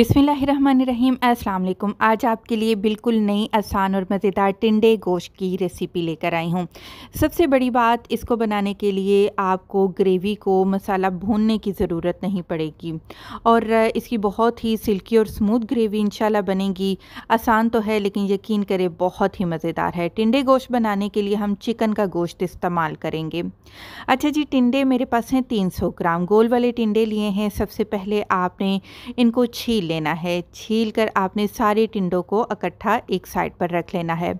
अस्सलाम वालेकुम आज आपके लिए बिल्कुल नई आसान और मज़ेदार टिंडे गोश्त की रेसिपी लेकर आई हूँ सबसे बड़ी बात इसको बनाने के लिए आपको ग्रेवी को मसाला भूनने की ज़रूरत नहीं पड़ेगी और इसकी बहुत ही सिल्की और स्मूथ ग्रेवी इंशाल्लाह बनेगी आसान तो है लेकिन यकीन करें बहुत ही मज़ेदार है टिंडे गोश्त बनाने के लिए हम चिकन का गोश्त इस्तेमाल करेंगे अच्छा जी टिंडे मेरे पास हैं तीन ग्राम गोल वाले टिंडे लिए हैं सबसे पहले आपने इनको छील छील लेना है छील कर आपने सारे टिंडों को इकट्ठा एक साइड पर रख लेना है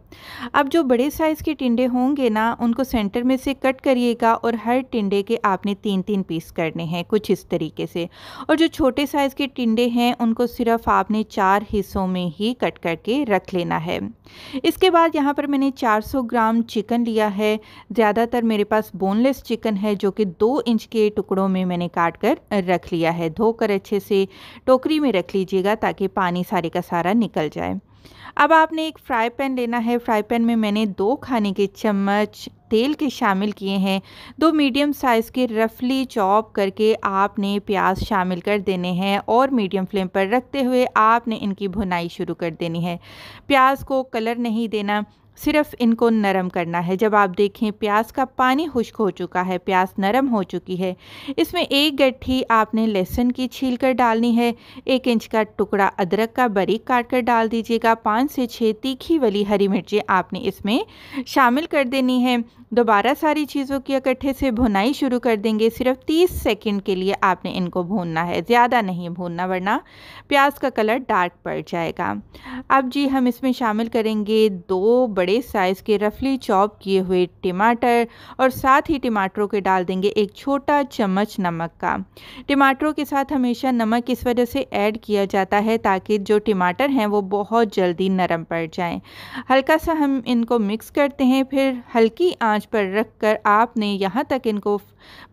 अब जो बड़े साइज़ के टिंडे होंगे ना उनको सेंटर में से कट करिएगा और हर टिंडे के आपने तीन तीन पीस करने हैं कुछ इस तरीके से और जो छोटे साइज़ के टिंडे हैं उनको सिर्फ आपने चार हिस्सों में ही कट करके रख लेना है इसके बाद यहाँ पर मैंने चार ग्राम चिकन लिया है ज़्यादातर मेरे पास बोनलेस चिकन है जो कि दो इंच के टुकड़ों में मैंने काट कर रख लिया है धोकर अच्छे से टोकरी में रख लीजिएगा ताकि पानी सारे का सारा निकल जाए अब आपने एक फ्राई पैन लेना है फ्राई पैन में मैंने दो खाने के चम्मच तेल के शामिल किए हैं दो मीडियम साइज़ के रफली चॉप करके आपने प्याज शामिल कर देने हैं और मीडियम फ्लेम पर रखते हुए आपने इनकी भुनाई शुरू कर देनी है प्याज को कलर नहीं देना सिर्फ इनको नरम करना है जब आप देखें प्याज का पानी खुश्क हो चुका है प्याज नरम हो चुकी है इसमें एक गट्ठी आपने लहसुन की छील कर डालनी है एक इंच का टुकड़ा अदरक का बारीक काट कर डाल दीजिएगा पाँच से छः तीखी वाली हरी मिर्ची आपने इसमें शामिल कर देनी है दोबारा सारी चीज़ों की इकट्ठे से भुनाई शुरू कर देंगे सिर्फ तीस सेकेंड के लिए आपने इनको भूनना है ज़्यादा नहीं भूनना वरना प्याज का कलर डार्क पड़ जाएगा अब जी हम इसमें शामिल करेंगे दो बड़े साइज़ के रफली चॉप किए हुए टमाटर और साथ ही टमाटरों के डाल देंगे एक छोटा चम्मच नमक का टमाटरों के साथ हमेशा नमक इस वजह से ऐड किया जाता है ताकि जो टमाटर हैं वो बहुत जल्दी नरम पड़ जाएं हल्का सा हम इनको मिक्स करते हैं फिर हल्की आंच पर रख कर आपने यहाँ तक इनको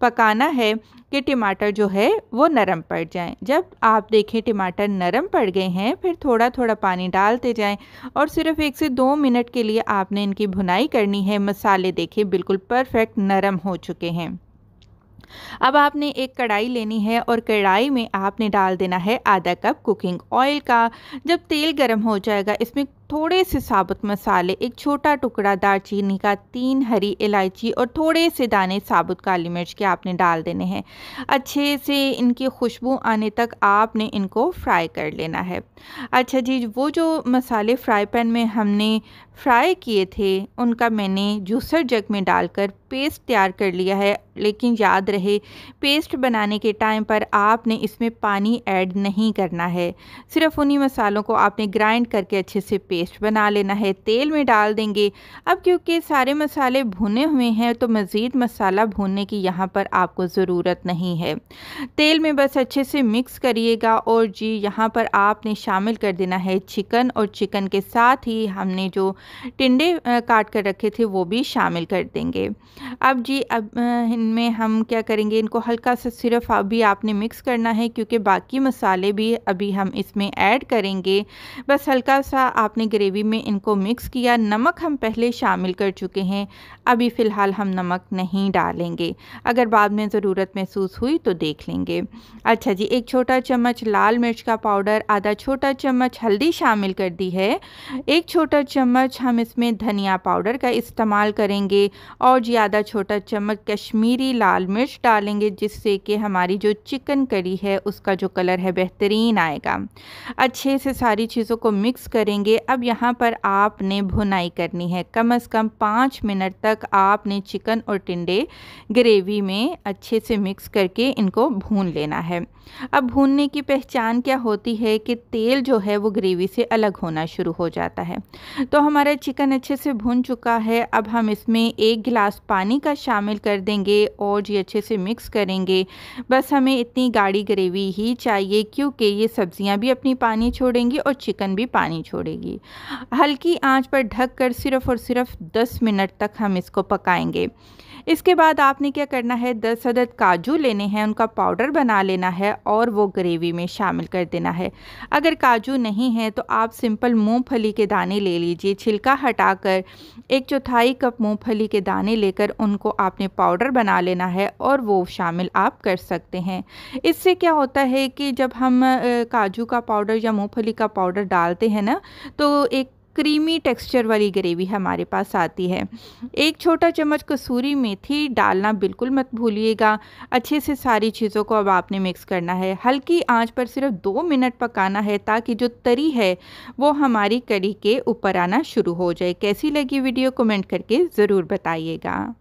पकाना है कि टमाटर जो है वो नरम पड़ जाएं जब आप देखें टमाटर नरम पड़ गए हैं फिर थोड़ा थोड़ा पानी डालते जाएं और सिर्फ एक से दो मिनट के लिए लिए आपने इनकी भुनाई करनी है मसाले देखिए बिल्कुल परफेक्ट नरम हो चुके हैं अब आपने एक कढ़ाई लेनी है और कढ़ाई में आपने डाल देना है आधा कप कुकिंग ऑयल का जब तेल गर्म हो जाएगा इसमें थोड़े से साबुत मसाले एक छोटा टुकड़ा दालचीनी का तीन हरी इलायची और थोड़े से दाने साबुत काली मिर्च के आपने डाल देने हैं अच्छे से इनकी खुशबू आने तक आपने इनको फ्राई कर लेना है अच्छा जी वो जो मसाले फ्राई पैन में हमने फ्राई किए थे उनका मैंने जूसर जग में डालकर पेस्ट तैयार कर लिया है लेकिन याद रहे पेस्ट बनाने के टाइम पर आपने इसमें पानी ऐड नहीं करना है सिर्फ उन्हीं मसालों को आपने ग्राइंड करके अच्छे से पेस्ट पेस्ट बना लेना है तेल में डाल देंगे अब क्योंकि सारे मसाले भुने हुए हैं तो मज़ीद मसाला भूनने की यहाँ पर आपको ज़रूरत नहीं है तेल में बस अच्छे से मिक्स करिएगा और जी यहाँ पर आपने शामिल कर देना है चिकन और चिकन के साथ ही हमने जो टिंडे काट कर रखे थे वो भी शामिल कर देंगे अब जी अब इनमें हम क्या करेंगे इनको हल्का सा सिर्फ अभी आपने मिक्स करना है क्योंकि बाकी मसाले भी अभी हम इसमें ऐड करेंगे बस हल्का सा आपने ग्रेवी में इनको मिक्स किया नमक हम पहले शामिल कर चुके हैं अभी फ़िलहाल हम नमक नहीं डालेंगे अगर बाद में ज़रूरत महसूस हुई तो देख लेंगे अच्छा जी एक छोटा चम्मच लाल मिर्च का पाउडर आधा छोटा चम्मच हल्दी शामिल कर दी है एक छोटा चम्मच हम इसमें धनिया पाउडर का इस्तेमाल करेंगे और जी आधा छोटा चम्मच कश्मीरी लाल मिर्च डालेंगे जिससे कि हमारी जो चिकन करी है उसका जो कलर है बेहतरीन आएगा अच्छे से सारी चीज़ों को मिक्स करेंगे अब यहाँ पर आपने भुनाई करनी है कम से कम पाँच मिनट तक आपने चिकन और टिंडे ग्रेवी में अच्छे से मिक्स करके इनको भून लेना है अब भूनने की पहचान क्या होती है कि तेल जो है वो ग्रेवी से अलग होना शुरू हो जाता है तो हमारा चिकन अच्छे से भून चुका है अब हम इसमें एक गिलास पानी का शामिल कर देंगे और ये अच्छे से मिक्स करेंगे बस हमें इतनी गाढ़ी ग्रेवी ही चाहिए क्योंकि ये सब्ज़ियाँ भी अपनी पानी छोड़ेंगी और चिकन भी पानी छोड़ेगी हल्की आंच पर ढक कर सिर्फ और सिर्फ 10 मिनट तक हम इसको पकाएंगे इसके बाद आपने क्या करना है दस अदद काजू लेने हैं उनका पाउडर बना लेना है और वो ग्रेवी में शामिल कर देना है अगर काजू नहीं है तो आप सिंपल मूंगफली के दाने ले लीजिए छिलका हटाकर एक चौथाई कप मूंगफली के दाने लेकर उनको आपने पाउडर बना लेना है और वो शामिल आप कर सकते हैं इससे क्या होता है कि जब हम काजू का पाउडर या मूँगफली का पाउडर डालते हैं ना तो तो एक क्रीमी टेक्सचर वाली ग्रेवी हमारे पास आती है एक छोटा चम्मच कसूरी मेथी डालना बिल्कुल मत भूलिएगा अच्छे से सारी चीज़ों को अब आपने मिक्स करना है हल्की आंच पर सिर्फ दो मिनट पकाना है ताकि जो तरी है वो हमारी कड़ी के ऊपर आना शुरू हो जाए कैसी लगी वीडियो कमेंट करके ज़रूर बताइएगा